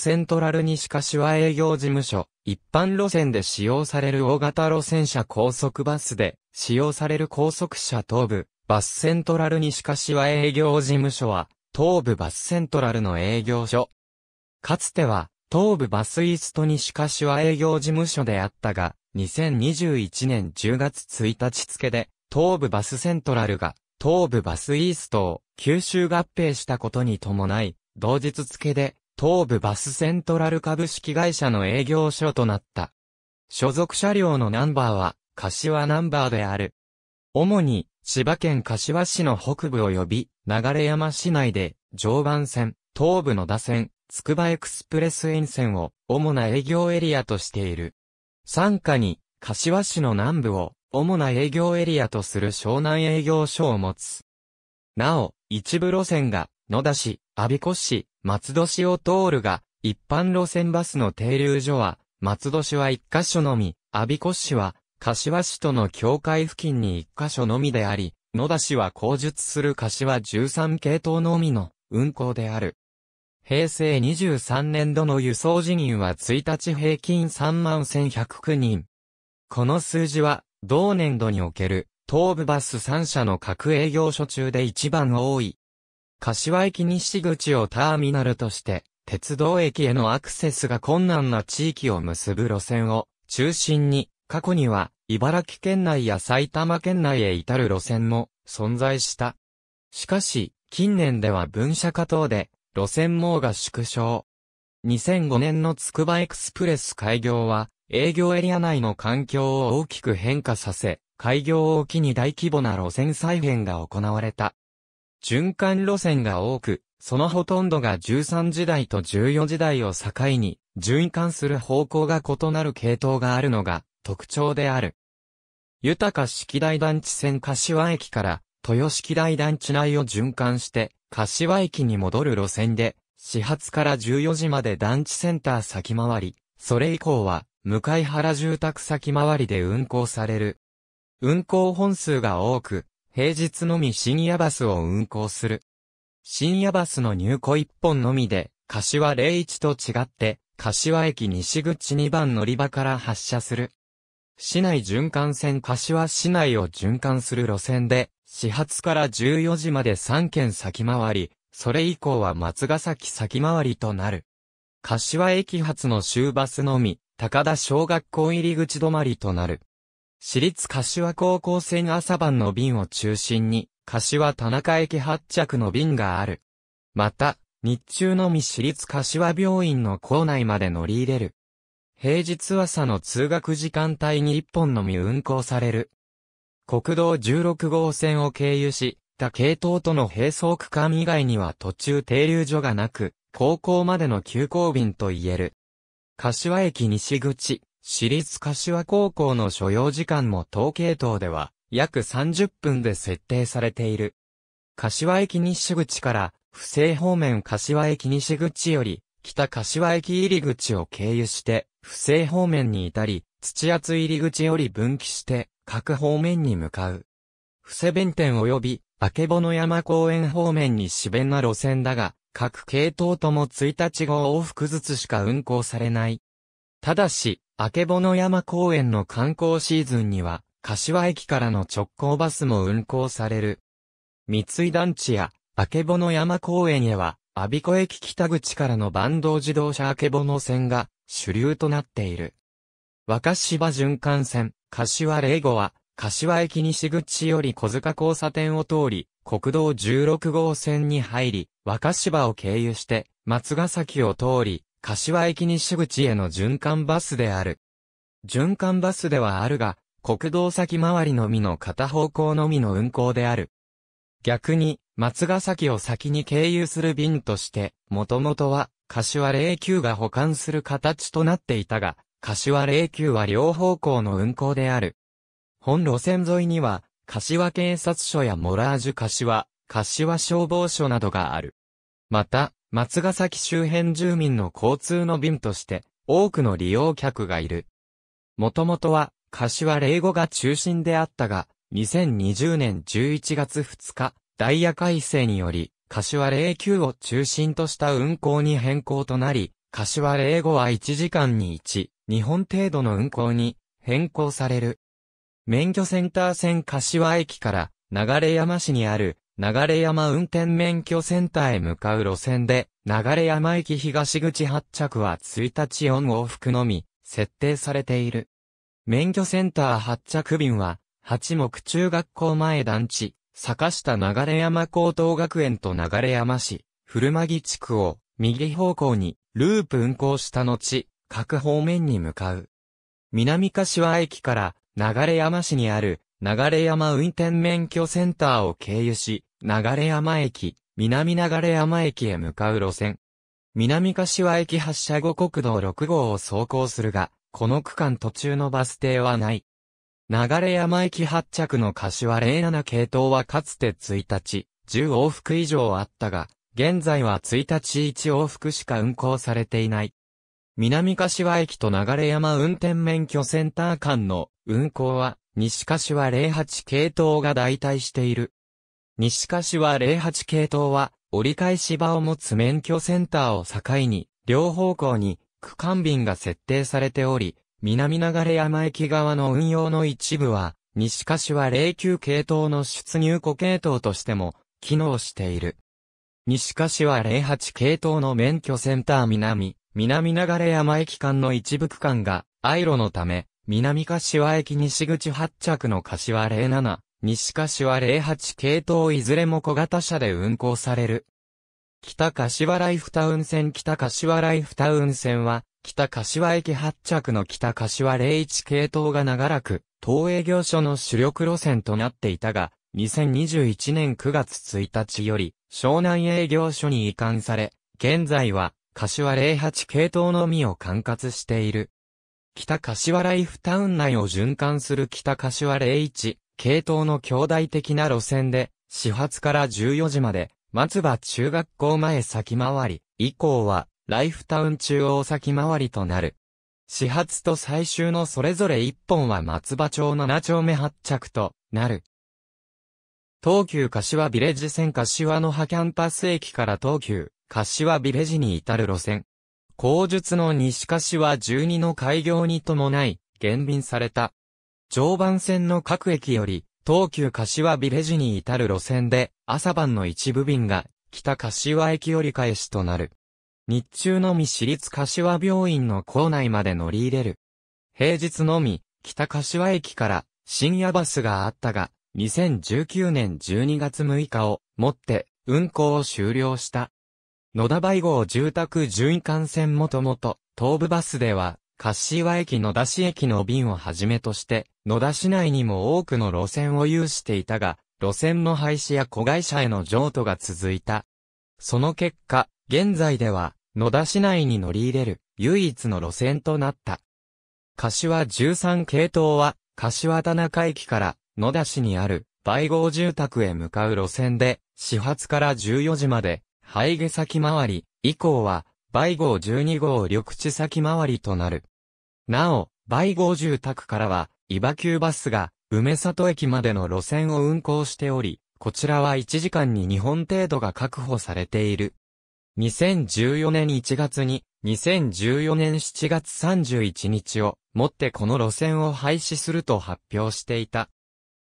セントラル西柏営業事務所、一般路線で使用される大型路線車高速バスで、使用される高速車東部、バスセントラル西柏営業事務所は、東部バスセントラルの営業所。かつては、東部バスイースト西柏営業事務所であったが、2021年10月1日付で、東部バスセントラルが、東部バスイーストを、九州合併したことに伴い、同日付で、東武バスセントラル株式会社の営業所となった。所属車両のナンバーは、柏ナンバーである。主に、千葉県柏市の北部及び、流山市内で、常磐線、東部の打線、つくばエクスプレス沿線を、主な営業エリアとしている。傘下に、柏市の南部を、主な営業エリアとする湘南営業所を持つ。なお、一部路線が、野田市、阿鼻子市、松戸市を通るが、一般路線バスの停留所は、松戸市は一箇所のみ、阿鼻子市は、柏市との境界付近に一箇所のみであり、野田市は口述する柏13系統のみの運行である。平成23年度の輸送人員は1日平均3万1109人。この数字は、同年度における、東部バス3社の各営業所中で一番多い。柏駅西口をターミナルとして、鉄道駅へのアクセスが困難な地域を結ぶ路線を中心に、過去には茨城県内や埼玉県内へ至る路線も存在した。しかし、近年では分社化等で路線網が縮小。2005年のつくばエクスプレス開業は、営業エリア内の環境を大きく変化させ、開業を機に大規模な路線再編が行われた。循環路線が多く、そのほとんどが13時代と14時代を境に、循環する方向が異なる系統があるのが特徴である。豊か式台団地線柏駅から豊式台団地内を循環して、柏駅に戻る路線で、始発から14時まで団地センター先回り、それ以降は、向原住宅先回りで運行される。運行本数が多く、平日のみ深夜バスを運行する。深夜バスの入庫1本のみで、柏01と違って、柏駅西口2番乗り場から発車する。市内循環線柏市内を循環する路線で、始発から14時まで3件先回り、それ以降は松ヶ崎先回りとなる。柏駅発の終バスのみ、高田小学校入り口止まりとなる。私立柏高校線朝晩の便を中心に、柏田中駅発着の便がある。また、日中のみ私立柏病院の構内まで乗り入れる。平日朝の通学時間帯に一本のみ運行される。国道16号線を経由し、他系統との並走区間以外には途中停留所がなく、高校までの急行便と言える。柏駅西口、私立柏高校の所要時間も統計等では約30分で設定されている。柏駅西口から、不正方面柏駅西口より、北柏駅入り口を経由して、不正方面に至り、土厚入り口より分岐して、各方面に向かう。不正弁天及び、明けぼの山公園方面に私弁な路線だが、各系統とも1日号往復ずつしか運行されない。ただし、あけぼの山公園の観光シーズンには、柏駅からの直行バスも運行される。三井団地や、あけぼの山公園へは、阿鼻子駅北口からの坂東自動車あけぼの線が主流となっている。若芝循環線、柏零後は、柏駅西口より小塚交差点を通り、国道16号線に入り、若芝を経由して、松ヶ崎を通り、柏駅西口への循環バスである。循環バスではあるが、国道先回りのみの片方向のみの運行である。逆に、松ヶ崎を先に経由する便として、もともとは、柏09が保管する形となっていたが、柏09は両方向の運行である。本路線沿いには、柏警察署やモラージュ柏、柏消防署などがある。また、松ヶ崎周辺住民の交通の便として、多くの利用客がいる。もともとは、柏霊語が中心であったが、2020年11月2日、ダイヤ改正により、柏霊9を中心とした運行に変更となり、柏霊語は1時間に1、2本程度の運行に変更される。免許センター線柏駅から流山市にある流山運転免許センターへ向かう路線で、流山駅東口発着は1日4往復のみ、設定されている。免許センター発着便は、八目中学校前団地、坂下流山高等学園と流山市、古間木地区を、右方向に、ループ運行した後、各方面に向かう。南柏駅から、流山市にある、流山運転免許センターを経由し、流山駅、南流山駅へ向かう路線。南柏駅発車後国道6号を走行するが、この区間途中のバス停はない。流山駅発着の柏07系統はかつて1日、10往復以上あったが、現在は1日1往復しか運行されていない。南柏駅と流山運転免許センター間の運行は、西柏08系統が代替している。西柏08系統は、折り返し場を持つ免許センターを境に、両方向に区間便が設定されており、南流山駅側の運用の一部は、西柏09系統の出入庫系統としても、機能している。西柏08系統の免許センター南、南流山駅間の一部区間が、アイロのため、南柏駅西口発着の柏07、西柏08系統いずれも小型車で運行される。北柏ライフタウン線北柏ライフタウン線は、北柏駅発着の北柏01系統が長らく、東営業所の主力路線となっていたが、2021年9月1日より、湘南営業所に移管され、現在は、柏08系統のみを管轄している。北柏ライフタウン内を循環する北柏01、系統の兄弟的な路線で、始発から14時まで、松葉中学校前先回り、以降は、ライフタウン中央先回りとなる。始発と最終のそれぞれ一本は松葉町の7丁目発着となる。東急柏ビレッジ線柏の葉キャンパス駅から東急柏ビレッジに至る路線。後述の西柏12の開業に伴い、減便された。常磐線の各駅より、東急柏ビレジに至る路線で、朝晩の一部便が、北柏駅折り返しとなる。日中のみ私立柏病院の構内まで乗り入れる。平日のみ、北柏駅から深夜バスがあったが、2019年12月6日をもって運行を終了した。野田梅号住宅順位幹線もともと東部バスでは、柏駅野田市駅の便をはじめとして、野田市内にも多くの路線を有していたが、路線の廃止や子会社への譲渡が続いた。その結果、現在では、野田市内に乗り入れる唯一の路線となった。柏13系統は、柏田中駅から野田市にある倍号住宅へ向かう路線で、始発から14時まで、廃下先回り、以降は、倍号12号緑地先回りとなる。なお、倍号住宅からは、イバキューバスが、梅里駅までの路線を運行しており、こちらは1時間に2本程度が確保されている。2014年1月に、2014年7月31日をもってこの路線を廃止すると発表していた。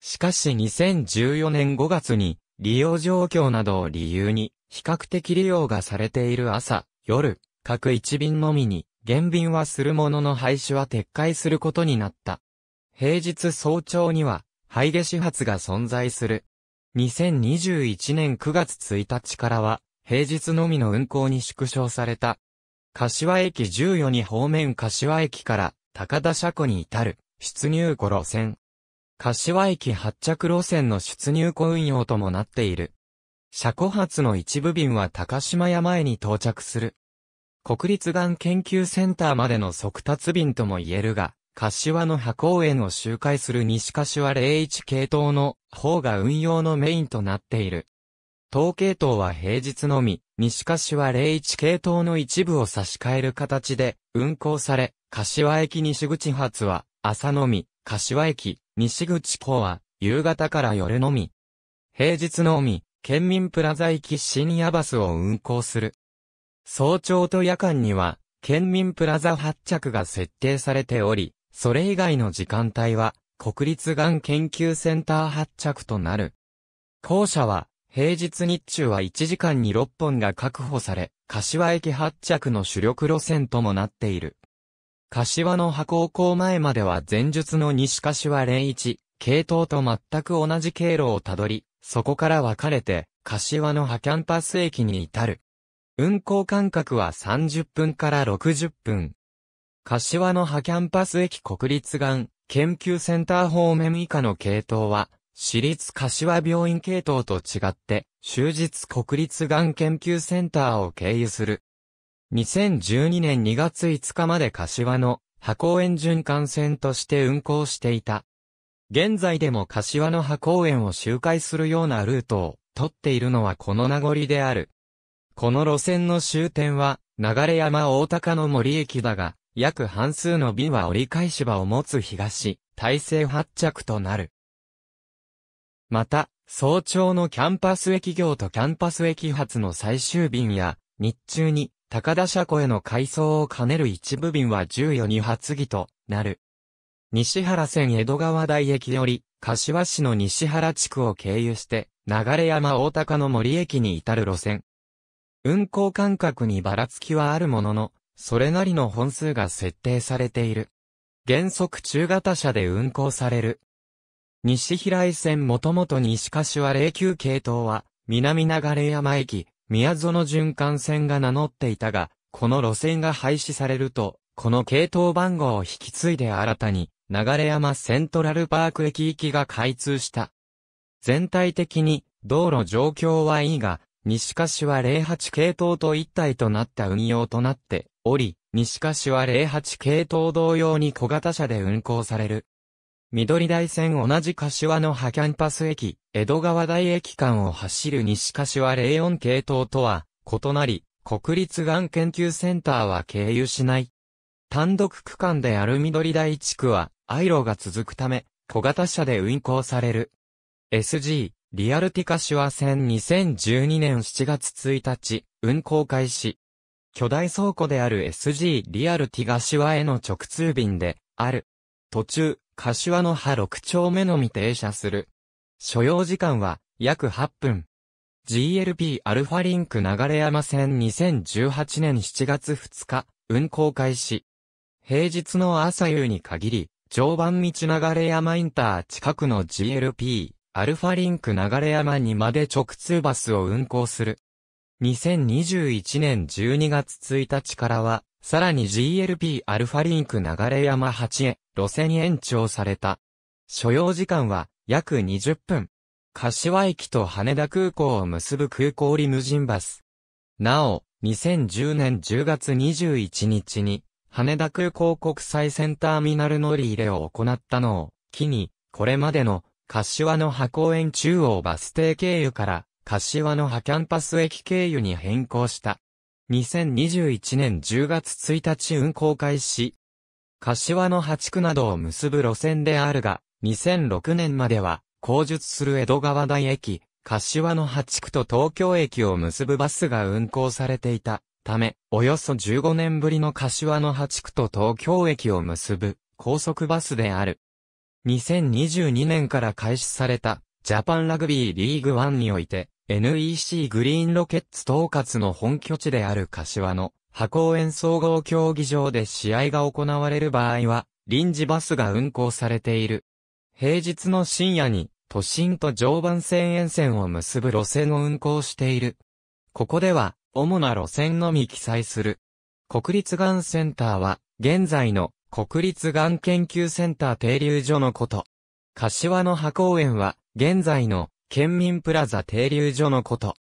しかし2014年5月に利用状況などを理由に比較的利用がされている朝、夜、各1便のみに減便はするものの廃止は撤回することになった。平日早朝には、ハイ始発が存在する。2021年9月1日からは、平日のみの運行に縮小された。柏駅14に方面柏駅から高田車庫に至る出入庫路線。柏駅発着路線の出入庫運用ともなっている。車庫発の一部便は高島屋前に到着する。国立がん研究センターまでの速達便とも言えるが、柏の葉公園を周回する西柏01系統の方が運用のメインとなっている。統系統は平日のみ、西柏01系統の一部を差し替える形で運行され、柏駅西口発は朝のみ、柏駅西口港は夕方から夜のみ。平日のみ、県民プラザ行きシニアバスを運行する。早朝と夜間には、県民プラザ発着が設定されており、それ以外の時間帯は、国立がん研究センター発着となる。校舎は、平日日中は1時間に6本が確保され、柏駅発着の主力路線ともなっている。柏の波高校前までは前述の西柏連一、系統と全く同じ経路をたどり、そこから分かれて、柏の葉キャンパス駅に至る。運行間隔は30分から60分。柏の葉キャンパス駅国立がん研究センター方面以下の系統は、私立柏病院系統と違って、終日国立がん研究センターを経由する。2012年2月5日まで柏の葉公園循環線として運行していた。現在でも柏の葉公園を周回するようなルートを取っているのはこの名残である。この路線の終点は、流山大高の森駅だが、約半数の便は折り返し場を持つ東、体制発着となる。また、早朝のキャンパス駅業とキャンパス駅発の最終便や、日中に高田車庫への改装を兼ねる一部便は14に発議となる。西原線江戸川台駅より、柏市の西原地区を経由して、流山大高の森駅に至る路線。運行間隔にばらつきはあるものの、それなりの本数が設定されている。原則中型車で運行される。西平井線もともと西柏0急系統は、南流山駅、宮園循環線が名乗っていたが、この路線が廃止されると、この系統番号を引き継いで新たに、流山セントラルパーク駅行きが開通した。全体的に、道路状況はいいが、西柏は08系統と一体となった運用となっており、西柏は08系統同様に小型車で運行される。緑台線同じ柏の葉キャンパス駅、江戸川台駅間を走る西柏04系統とは異なり、国立がん研究センターは経由しない。単独区間である緑台地区は、アイロが続くため、小型車で運行される。SG、リアルティカシュワ線2012年7月1日、運行開始。巨大倉庫である SG リアルティガシュワへの直通便で、ある。途中、カシワの葉6丁目のみ停車する。所要時間は、約8分。GLP アルファリンク流山線2018年7月2日、運行開始。平日の朝夕に限り、常磐道流山インター近くの GLP。アルファリンク流山にまで直通バスを運行する。2021年12月1日からは、さらに GLP アルファリンク流山8へ路線延長された。所要時間は約20分。柏駅と羽田空港を結ぶ空港リムジンバス。なお、2010年10月21日に、羽田空港国際線ターミナル乗り入れを行ったのを、機に、これまでの柏の葉公園中央バス停経由から、柏の葉キャンパス駅経由に変更した。2021年10月1日運行開始。柏の葉地区などを結ぶ路線であるが、2006年までは、後述する江戸川台駅、柏の葉地区と東京駅を結ぶバスが運行されていたため、およそ15年ぶりの柏の葉地区と東京駅を結ぶ高速バスである。2022年から開始された、ジャパンラグビーリーグ1において、NEC グリーンロケッツ統括の本拠地である柏の、箱公園総合競技場で試合が行われる場合は、臨時バスが運行されている。平日の深夜に、都心と常磐線沿線を結ぶ路線を運行している。ここでは、主な路線のみ記載する。国立がんセンターは、現在の国立がん研究センター停留所のこと。柏の葉公園は、現在の県民プラザ停留所のこと。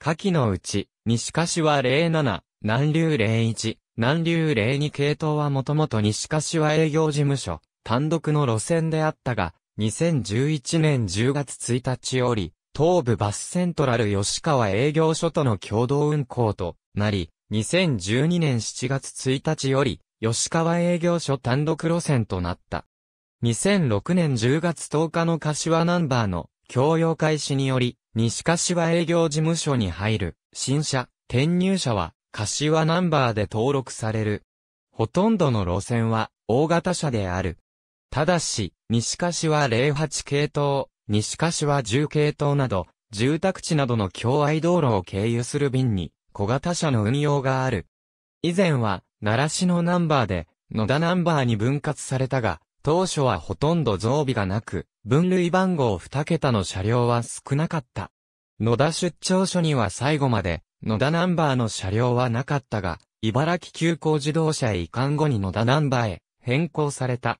下記のうち、西柏07、南流01、南流02系統はもともと西柏営業事務所、単独の路線であったが、2011年10月1日より、東部バスセントラル吉川営業所との共同運行となり、2012年7月1日より、吉川営業所単独路線となった。2006年10月10日の柏ナンバーの共用開始により、西柏営業事務所に入る新車、転入車は柏ナンバーで登録される。ほとんどの路線は大型車である。ただし、西柏08系統、西柏10系統など、住宅地などの境愛道路を経由する便に、小型車の運用がある。以前は、奈良市のナンバーで、野田ナンバーに分割されたが、当初はほとんど増備がなく、分類番号2桁の車両は少なかった。野田出張所には最後まで、野田ナンバーの車両はなかったが、茨城急行自動車へ移管後に野田ナンバーへ変更された。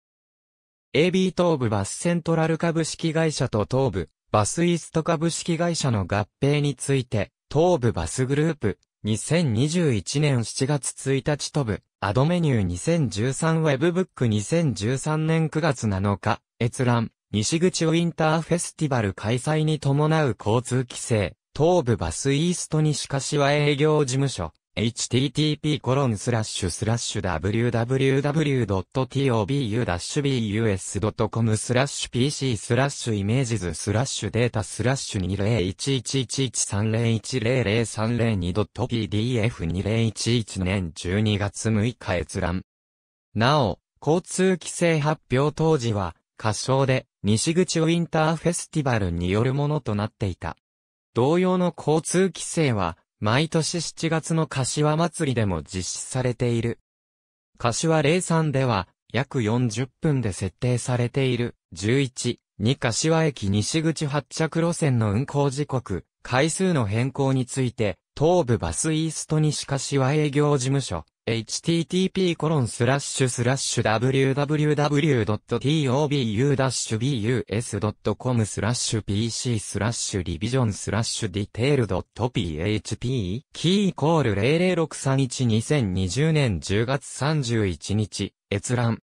AB 東部バスセントラル株式会社と東部バスイースト株式会社の合併について、東部バスグループ、2021年7月1日飛ぶ、アドメニュー2013ウェブブック2013年9月7日、閲覧、西口ウィンターフェスティバル開催に伴う交通規制、東部バスイースト西柏営業事務所。http://www.tobu-bus.com スラッシュ pc スラッシュイメージズスラッシュデータスラッシュ 20111130100302.pdf2011 年12月6日閲覧。なお、交通規制発表当時は、仮称で、西口ウィンターフェスティバルによるものとなっていた。同様の交通規制は、毎年7月の柏祭りでも実施されている。柏03では、約40分で設定されている、11、2柏駅西口発着路線の運行時刻、回数の変更について、東部バスイースト西柏営業事務所、http://www.tobu-bus.com コロンススララッッシシュュスラッシュ pc スラッシュリビジョンスラッシュディテールドッ php キーイコール006312020年10月31日閲覧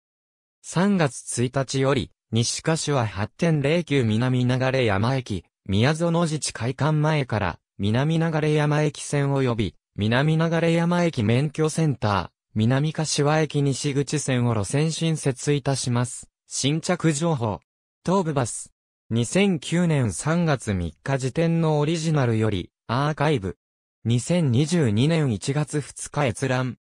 3月1日より西柏8.09南流山駅宮園自治会館前から南流山駅線及び南流山駅免許センター、南柏駅西口線を路線新設いたします。新着情報。東武バス。2009年3月3日時点のオリジナルより、アーカイブ。2022年1月2日閲覧。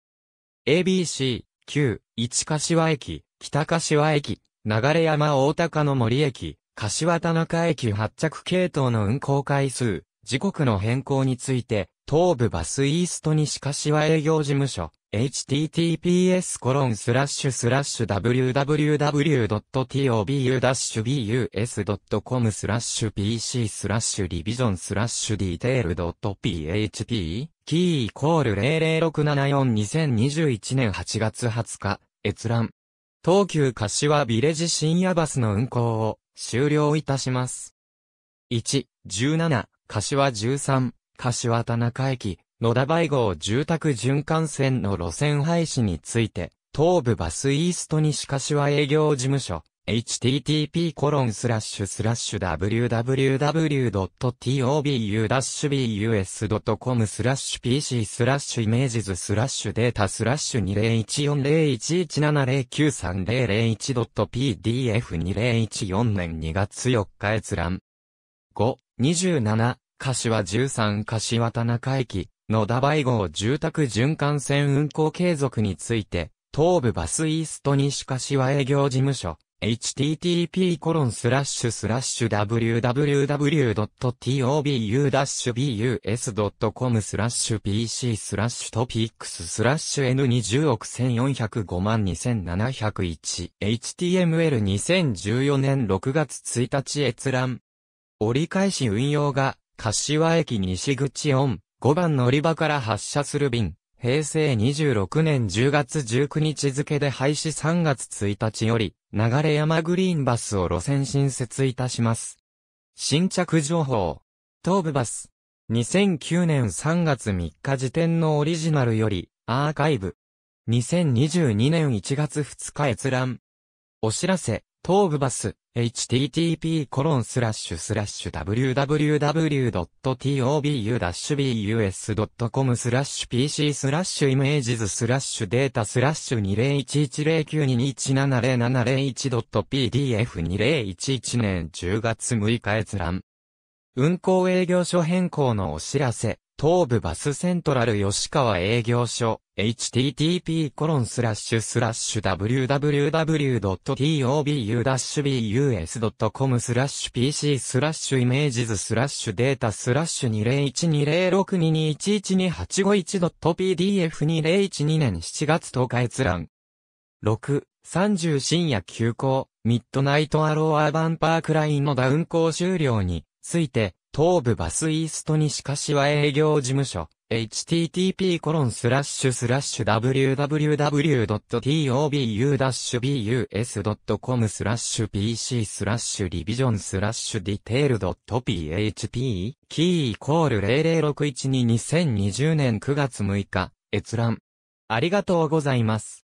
ABC、旧、市柏駅、北柏駅、流山大高の森駅、柏田中駅発着系統の運行回数、時刻の変更について、東武バスイースト西柏営業事務所、https コロンスラッシュスラッシュ www.tobu-bus.com スラッシュ pc スラッシュリビジョンスラッシュディテール .php キーイコール006742021年8月20日閲覧東急柏ビレジ深夜バスの運行を終了いたします。1、17、柏13、柏田中駅、野田梅郷住宅循環線の路線廃止について、東部バスイースト西柏営業事務所、http コロンスラッシュスラッシュ www.tobu-bus.com スラッシュ pc スラッシュイメージズスラッシュデータスラッシュ 2014011709301.pdf2014 年2月4日閲覧。5 27、柏13柏田中駅、野田梅郷住宅循環線運行継続について、東部バスイースト西柏営業事務所、http コロンスラッシュスラッシュ www.tobu-bus.com スラッシュ pc スラッシュトピックススラッシュ n20 億1405万 2701html2014 年6月1日閲覧折り返し運用が、柏駅西口ン。5番乗り場から発車する便、平成26年10月19日付で廃止3月1日より、流山グリーンバスを路線新設いたします。新着情報。東武バス。2009年3月3日時点のオリジナルより、アーカイブ。2022年1月2日閲覧。お知らせ。東武バス、http://www.tobu-bus.com スラッシュ pc スラッシュイメージズスラッシュデータスラッシュ201109217001 pdf2011 年10月6日閲覧。運行営業所変更のお知らせ。東部バスセントラル吉川営業所、http://www.tobu-bus.com スラッシュ pc スラッシュイメージズスラッシュデータスラッシュ 2012062112851.pdf2012 年7月10日閲覧。6、30深夜休校、ミッドナイトアローアーバンパークラインのダウン校終了について、東部バスイースト西柏営業事務所、http://www.tobu-bus.com コロンススララッッシシュュスラッシュ pc スラッシュリビジョンスラッシュディテールドット php キーイコール00612 2020年9月6日閲覧。ありがとうございます。